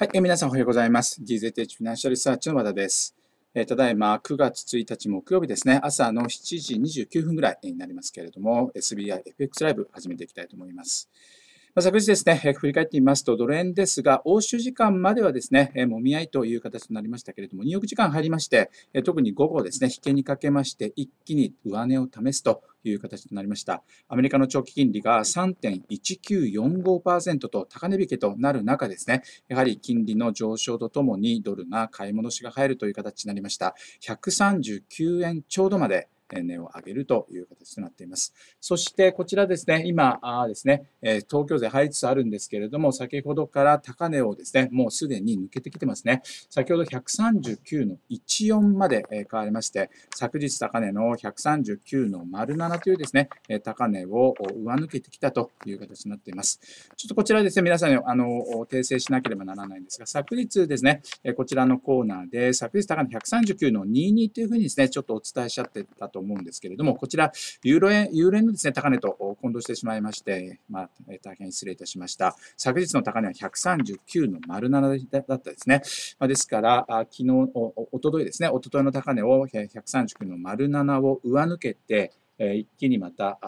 はい、え皆さんおはようございます。DZH フナンシャルサーチの和田です。えただいま9月1日木曜日ですね、朝の7時29分ぐらいになりますけれども、SBIFX ライブ始めていきたいと思います。まあ、昨日ですね、振り返ってみますと、ドル円ですが、欧州時間まではですね、もみ合いという形となりましたけれども、ニューヨーク時間入りまして、特に午後ですね、引けにかけまして、一気に上値を試すという形となりました。アメリカの長期金利が3.1945%と高値引けとなる中ですね、やはり金利の上昇とともにドルが買い戻しが入るという形になりました。139円ちょうどまで値を上げるという形となっています。そしてこちらですね、今ですね、東京税入りつつあるんですけれども、先ほどから高値をですね、もうすでに抜けてきてますね。先ほど139の14まで変わりまして、昨日高値の139の07というですね、高値を上抜けてきたという形になっています。ちょっとこちらですね、皆さんにあの訂正しなければならないんですが、昨日ですね、こちらのコーナーで、昨日高値139の22というふうにですね、ちょっとお伝えしちゃってたと思うんですけれども、こちら、ユーロ円、ユーロ円のですね、高値と混同してしまいまして、まあ、大変失礼いたしました。昨日の高値は139の丸7だったですね。まあ、ですから、昨日、おとといですね、おとといの高値を139の丸7を上抜けて、一気にまた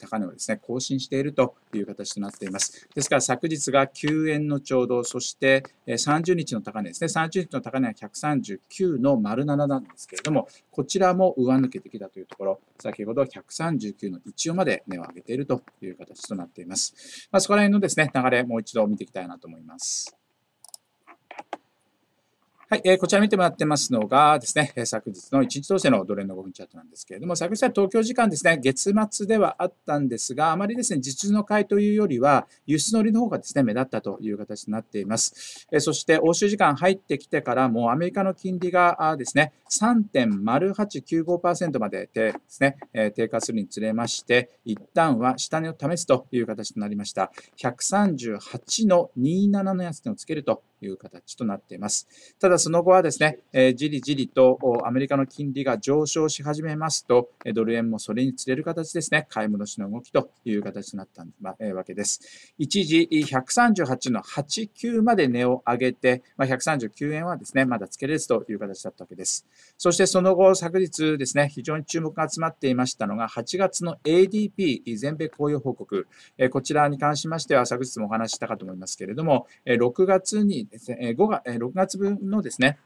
高値をですね更新しているという形となっています。ですから昨日が9円のちょうど、そして30日の高値ですね、30日の高値は139の丸7なんですけれども、こちらも上抜けてきたというところ、先ほど139の14まで値を上げているという形となっています。まあ、そこら辺のですね流れ、もう一度見ていきたいなと思います。はい、えー、こちら見てもらってますのがですね、昨日の1日通しのドル円の5分チャートなんですけれども、昨日は東京時間ですね、月末ではあったんですが、あまりですね、実の買いというよりは、輸出乗りの方がですね、目立ったという形になっています。えー、そして、欧州時間入ってきてからも、アメリカの金利がですね、3.0895%まででですね、えー、低下するにつれまして、一旦は下値を試すという形となりました。138の27の安値をつけるという形となっています。ただ、その後はですね、えじりじりとアメリカの金利が上昇し始めますと、ドル円もそれにつれる形ですね、買い戻しの動きという形になったわけです。一時、138の89まで値を上げて、まあ、139円はですね、まだつけれずという形だったわけです。そして、その後、昨日ですね、非常に注目が集まっていましたのが、8月の ADP、全米雇用報告、こちらに関しましては、昨日もお話ししたかと思いますけれども、6月に5月6月分のですね、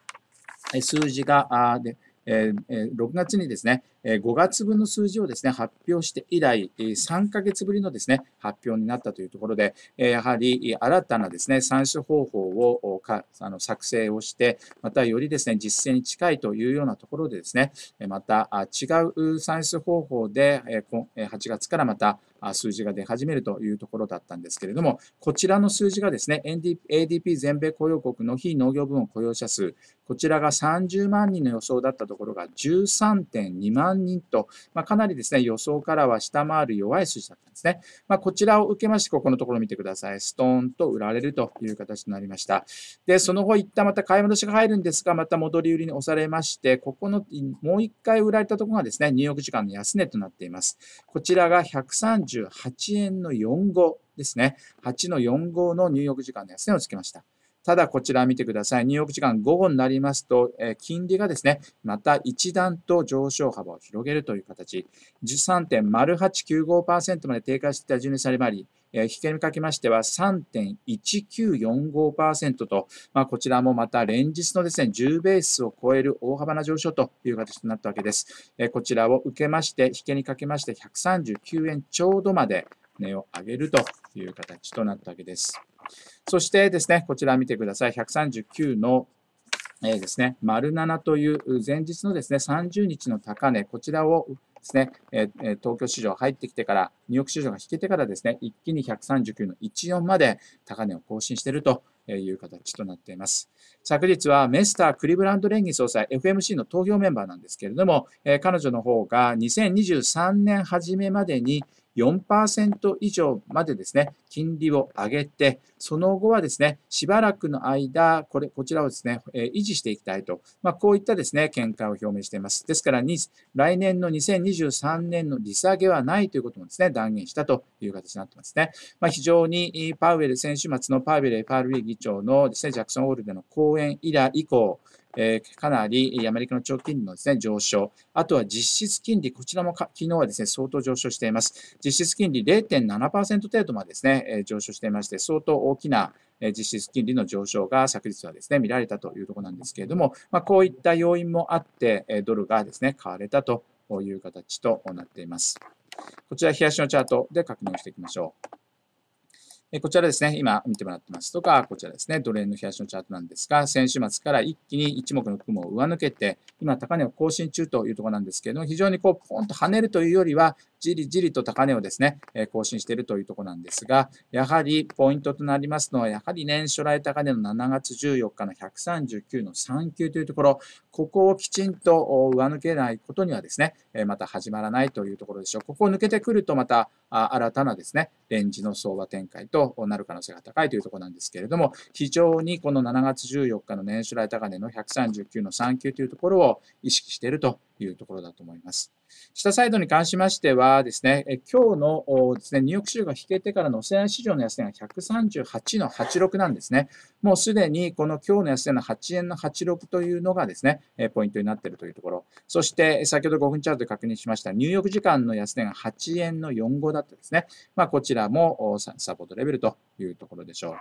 数字が、で6月にですね、5月分の数字をですね、発表して以来、3ヶ月ぶりのですね、発表になったというところで、やはり新たなですね、算出方法をかあの作成をして、またよりですね、実践に近いというようなところでですね、また違う算出方法で、8月からまた数字が出始めるというところだったんですけれども、こちらの数字がですね、ADP 全米雇用国の非農業部門雇用者数、こちらが30万人の予想だったところが13.2万人と、まあ、かなりですね、予想からは下回る弱い数字だったんですね。まあ、こちらを受けまして、ここのところ見てください。ストーンと売られるという形になりました。で、その後、一旦また買い戻しが入るんですが、また戻り売りに押されまして、ここのもう一回売られたところがですね、ニューヨーク時間の安値となっています。こちらが138円の45ですね。8の45のニューヨーク時間の安値をつけました。ただこちら見てください。ニューヨーク時間午後になりますと、え金利がですね、また一段と上昇幅を広げるという形、13.0895%まで低下していた1に年差ま回り、え引けにかけましては3.1945%と、まあ、こちらもまた連日のですね、10ベースを超える大幅な上昇という形となったわけです。えこちらを受けまして、引けにかけまして139円ちょうどまで値を上げるという形となったわけです。そしてですね、こちら見てください。139のえー、ですね、丸7という前日のですね、30日の高値、こちらをですね、え東京市場入ってきてから、ニューヨーク市場が引けてからですね、一気に139の14まで高値を更新しているという形となっています。昨日はメスター・クリブランド連議総裁、FMC の投票メンバーなんですけれども、え彼女の方が2023年初めまでに、4%以上までですね、金利を上げて、その後はですね、しばらくの間、これ、こちらをですね、え維持していきたいと、まあ、こういったですね、見解を表明しています。ですから、来年の2023年の利下げはないということもですね、断言したという形になってますね。まあ、非常にパウエル、先週末のパウエル FRB 議長のですね、ジャクソン・オールでの講演以来以降、えかなりアメリカの長期金利のです、ね、上昇、あとは実質金利、こちらも昨日はですね相当上昇しています。実質金利0.7%程度までですね、え上昇していまして、相当大きな実質金利の上昇が昨日はですね見られたというところなんですけれども、まあ、こういった要因もあって、ドルがですね買われたという形となっています。こちら、冷やしのチャートで確認していきましょう。こちらですね、今見てもらってますとか、こちらですね、ドル円のしのチャートなんですが、先週末から一気に一目の雲を上抜けて、今高値を更新中というところなんですけれども、非常にこう、ポンと跳ねるというよりは、じりじりと高値をですね、え更新しているというところなんですが、やはりポイントとなりますのは、やはり年初来高値の7月14日の139の3級というところ、ここをきちんと上抜けないことにはですね、また始まらないというところでしょう。ここを抜けてくると、また新たなですね、レンジの相場展開となる可能性が高いというところなんですけれども、非常にこの7月14日の年初来高値の139の3級というところを意識しているというところだと思います。下サイドに関しましてはですね、え今日のですね、ニューヨーク州が引けてからのオセアニ市場の安値が138の86なんですね。もうすでにこの今日の安値の8円の86というのがですね、えポイントになっているというところ。そして先ほど5分チャートで確認しましたニューヨーク時間の安値が8円の45だったですね。まあこちらもサポートレベルというところでしょう。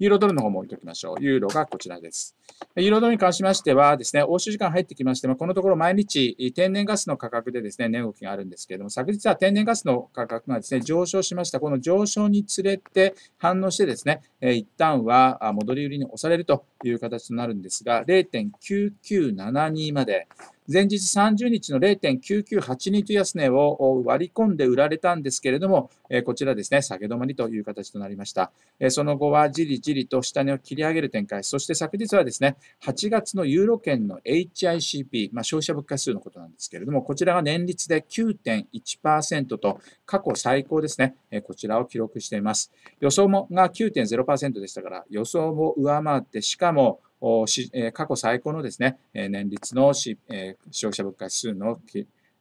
ユーロドルの方も置いておきましょう。ユーロがこちらです。ユーロドルに関しましてはですね、欧州時間入ってきまして、このところ毎日天然ガスの価格でですね、値動きがあるんですけれども、昨日は天然ガスの価格がですね、上昇しました。この上昇につれて反応してですね、一旦は戻り売りに押されるという形となるんですが、0.9972まで、前日30日の0.9982という安値を割り込んで売られたんですけれども、こちらですね、下げ止まりという形となりました。その後はじりじりと下値を切り上げる展開、そして昨日はですね、8月のユーロ圏の HICP、まあ、消費者物価数のことなんですけれども、こちらが年率で9.1%と過去最高ですね、こちらを記録しています。予想もが9.0%でしたから、予想を上回って、しかも、過去最高のですね、年率の消費者物価指数の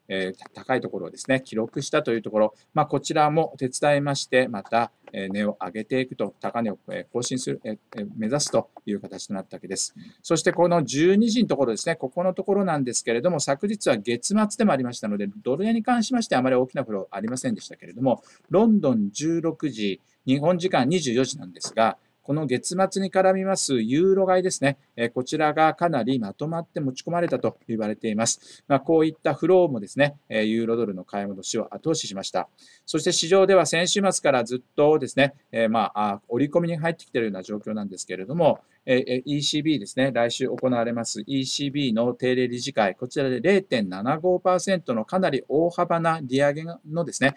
え高いところをですね、記録したというところ、まあ、こちらも手伝いまして、また、え値を上げていくと、高値を、え更新する、え目指すという形となったわけです。そしてこの12時のところですね、ここのところなんですけれども、昨日は月末でもありましたので、ドル円に関しましてあまり大きなフローありませんでしたけれども、ロンドン16時、日本時間24時なんですが、この月末に絡みますユーロ買いですね、えこちらがかなりまとまって持ち込まれたと言われています。まあ、こういったフローもですね、えユーロドルの買い戻しを後押ししました。そして市場では先週末からずっとですね、えまあ、織り込みに入ってきているような状況なんですけれども、ECB ですね、来週行われます ECB の定例理事会、こちらで0.75%のかなり大幅な利上げのですね、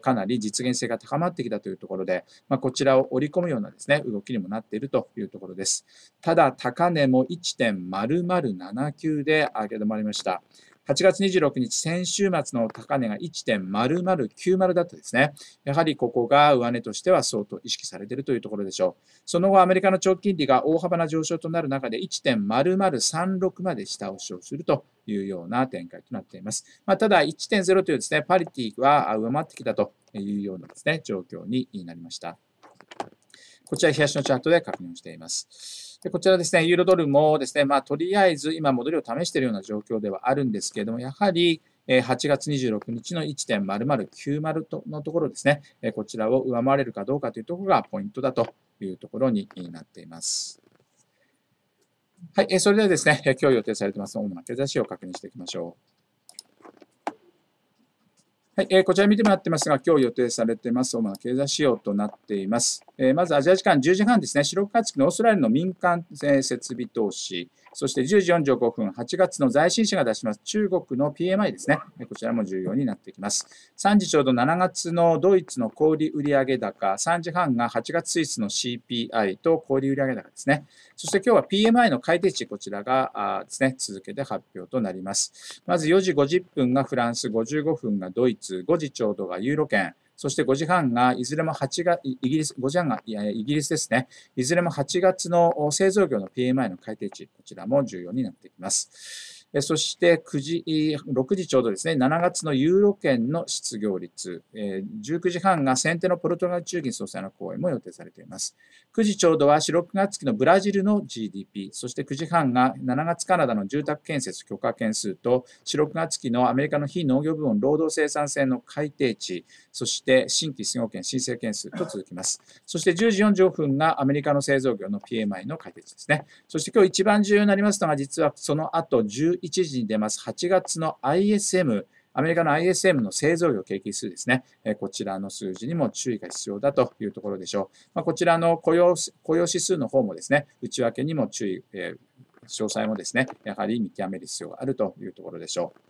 かなり実現性が高まってきたというところで、まこちらを織り込むようなですね、動きにもなっているというところです。ただ、高値も1.0079で上げ止まりました。8月26日、先週末の高値が1.0090だったですね。やはりここが上値としては相当意識されているというところでしょう。その後、アメリカの長期金利が大幅な上昇となる中で1.0036まで下押しをするというような展開となっています。まあ、ただ、1.0というですね、パリティは上回ってきたというようなですね、状況になりました。こちら東のチャートで確認をしています。でこちらですね、ユーロドルもですね、まあ、とりあえず今戻りを試しているような状況ではあるんですけれども、やはり8月26日の1.0090とのところですね、こちらを上回れるかどうかというところがポイントだというところになっています。はい、それではですね、今日予定されてます主な経済指標を確認していきましょう。はい、えー、こちら見てもらってますが、今日予定されてます、主な経済指標となっています。えー、まずアジア時間10時半ですね、白化月のオーストラリアの民間、えー、設備投資、そして10時45分、8月の財新社が出します中国の PMI ですね、こちらも重要になってきます。3時ちょうど7月のドイツの小売売上高、3時半が8月スイスの CPI と小売売上高ですね。そして今日は PMI の改定値、こちらがあですね、続けて発表となります。まず4時50分がフランス、55分がドイツ、5時ちょうどがユーロ圏、そして5時半が、いずれも8月、イギリス、5時半がイギリスですね。いずれも8月の製造業の PMI の改定値、こちらも重要になってきます。そして9時、6時ちょうどですね、7月のユーロ圏の失業率、19時半が先手のポルトガル中銀総裁の講演も予定されています。9時ちょうどは4、6月期のブラジルの GDP、そして9時半が7月カナダの住宅建設許可件数と、4、6月期のアメリカの非農業部門労働生産性の改定値、そして新規失業権申請件数と続きます。そして10時45分がアメリカの製造業の PMI の改定値ですね。そして今日一番重要になりますのが、実はその後11 11時に出ます8月の ISM、アメリカの ISM の製造業景気指数ですね、えこちらの数字にも注意が必要だというところでしょう。まあ、こちらの雇用雇用指数の方もですね、内訳にも注意、え詳細もですね、やはり見極める必要があるというところでしょう。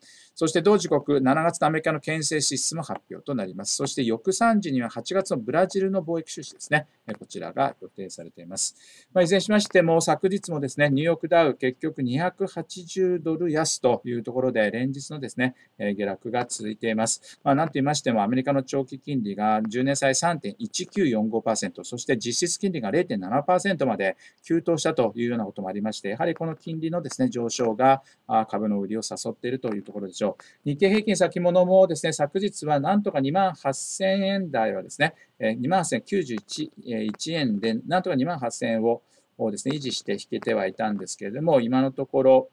そして同時刻、7月のアメリカの牽政支出も発表となります。そして翌3時には8月のブラジルの貿易収支ですね。こちらが予定されています。まあ、いずれにしましても、昨日もですね、ニューヨークダウ結局280ドル安というところで、連日のですね、下落が続いています。まあ、なんと言いましても、アメリカの長期金利が10年債3.1945%、そして実質金利が0.7%まで急騰したというようなこともありまして、やはりこの金利のですね、上昇が株の売りを誘っているというところでしょう。日経平均先物もですね、昨日はなんとか2万8000円台はですね、2万8091円で、なんとか2万8000円をですね、維持して引けてはいたんですけれども、今のところ、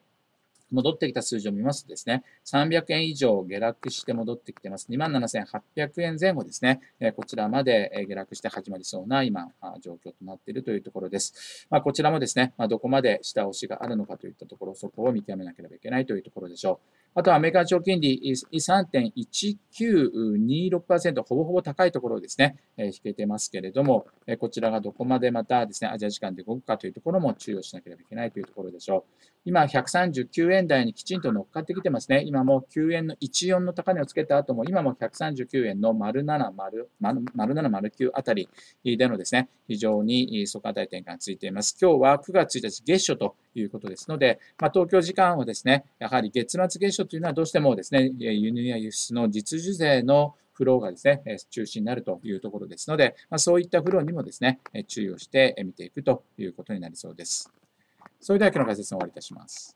戻ってきた数字を見ますとですね、300円以上下落して戻ってきてます。27,800円前後ですね、こちらまで下落して始まりそうな今、状況となっているというところです。まあ、こちらもですね、まあ、どこまで下押しがあるのかといったところ、そこを見極めなければいけないというところでしょう。あとはアメリカ長金利3.1926%、ほぼほぼ高いところですね、えー、引けてますけれども、えー、こちらがどこまでまたですね、アジア時間で動くかというところも注意をしなければいけないというところでしょう。今、139円台にきちんと乗っかってきてますね。今も9円の14の高値をつけた後も、今も139円の0709あたりでのですね、非常に底値転換ついています。今日は9月1日月初ということですので、まあ、東京時間はですね、やはり月末月初というのはどうしてもですね、輸入や輸出の実需税のフローがですね、中心になるというところですので、まあ、そういったフローにもですね、注意をして見ていくということになりそうです。それでは今日の解説を終わりいたします。